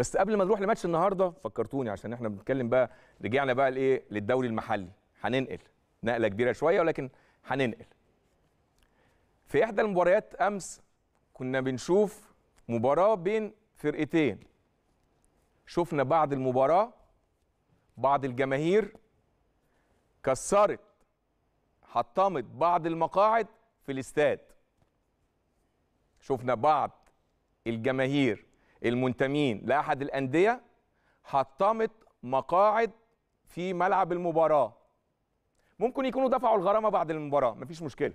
بس قبل ما نروح لماتش النهارده فكرتوني عشان احنا بنتكلم بقى رجعنا بقى لايه للدوري المحلي هننقل نقله كبيره شويه ولكن هننقل في احدى المباريات امس كنا بنشوف مباراه بين فرقتين شفنا بعد المباراه بعض الجماهير كسرت حطمت بعض المقاعد في الاستاد شفنا بعض الجماهير المنتمين لاحد الانديه حطمت مقاعد في ملعب المباراه ممكن يكونوا دفعوا الغرامه بعد المباراه مفيش مشكله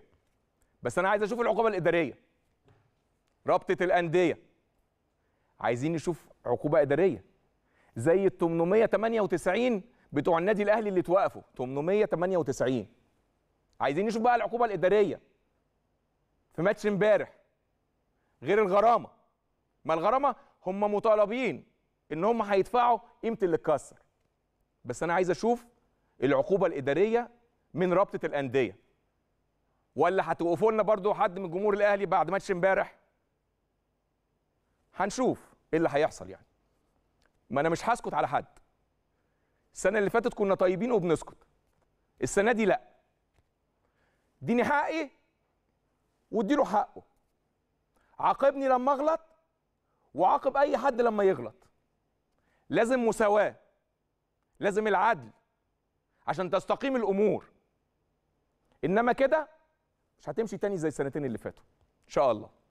بس انا عايز اشوف العقوبه الاداريه رابطه الانديه عايزين نشوف عقوبه اداريه زي ال 898 بتوع النادي الاهلي اللي اتوقفوا 898 عايزين نشوف بقى العقوبه الاداريه في ماتش امبارح غير الغرامه ما الغرامه هم مطالبين ان هم هيدفعوا قيمه اللي اتكسر بس انا عايز اشوف العقوبه الاداريه من رابطه الانديه ولا هتوقفوا لنا برضه حد من جمهور الاهلي بعد ماتش امبارح هنشوف ايه اللي هيحصل يعني ما انا مش هسكت على حد السنه اللي فاتت كنا طيبين وبنسكت السنه دي لا اديني حقي واديله حقه عاقبني لما اغلط وعاقب اي حد لما يغلط لازم مساواه لازم العدل عشان تستقيم الامور انما كده مش هتمشي تاني زي السنتين اللي فاتوا ان شاء الله